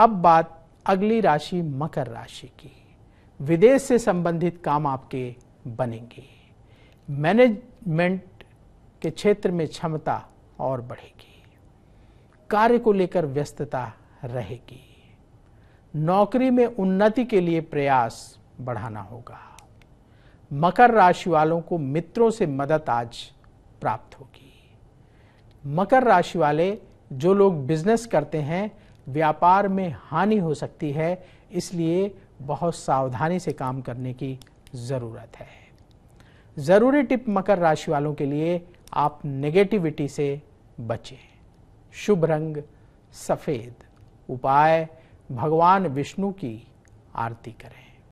अब बात अगली राशि मकर राशि की विदेश से संबंधित काम आपके बनेंगे मैनेजमेंट के क्षेत्र में क्षमता और बढ़ेगी कार्य को लेकर व्यस्तता रहेगी नौकरी में उन्नति के लिए प्रयास बढ़ाना होगा मकर राशि वालों को मित्रों से मदद आज प्राप्त होगी मकर राशि वाले जो लोग बिजनेस करते हैं व्यापार में हानि हो सकती है इसलिए बहुत सावधानी से काम करने की ज़रूरत है ज़रूरी टिप मकर राशि वालों के लिए आप नेगेटिविटी से बचें शुभ रंग सफ़ेद उपाय भगवान विष्णु की आरती करें